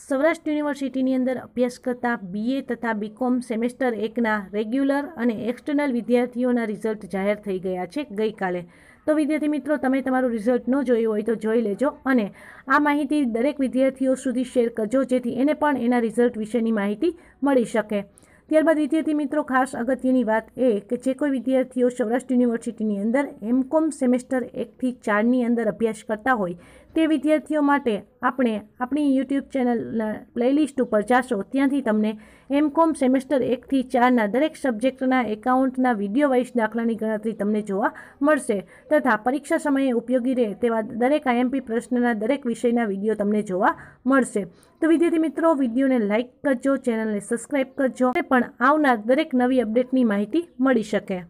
સૌરાષ્ટ્ર યુનિવર્સિટીની અંદર અભ્યાસ કરતા બીએ તથા બીકોમ સેમેસ્ટર એકના રેગ્યુલર અને એક્સટર્નલ વિદ્યાર્થીઓના રિઝલ્ટ જાહેર થઈ ગયા છે ગઈકાલે તો વિદ્યાર્થી મિત્રો તમે તમારું રિઝલ્ટ ન જોયું હોય તો જોઈ લેજો અને આ માહિતી દરેક વિદ્યાર્થીઓ સુધી શેર કરજો જેથી એને પણ એના રિઝલ્ટ વિશેની માહિતી મળી શકે ત્યારબાદ વિદ્યાર્થી મિત્રો ખાસ અગત્યની વાત એ કે જે કોઈ વિદ્યાર્થીઓ સૌરાષ્ટ્ર યુનિવર્સિટીની અંદર એમકોમ સેમેસ્ટર એકથી ચારની અંદર અભ્યાસ કરતા હોય તે વિદ્યાર્થીઓ માટે આપણે આપણી યુટ્યુબ ચેનલ પ્લેલિસ્ટ ઉપર જાશો ત્યાંથી તમને એમકોમ સેમેસ્ટર એકથી ચારના દરેક સબ્જેક્ટના એકાઉન્ટના વિડીયો વાઇસ દાખલાની ગણતરી તમને જોવા મળશે તથા પરીક્ષા સમયે ઉપયોગી રહે તેવા દરેક આઈએમપી પ્રશ્નના દરેક વિષયના વિડીયો તમને જોવા મળશે તો વિદ્યાર્થી મિત્રો વિડીયોને લાઇક કરજો ચેનલને સબસ્ક્રાઇબ કરજો પણ પણ આવનાર દરેક નવી અપડેટની માહિતી મળી શકે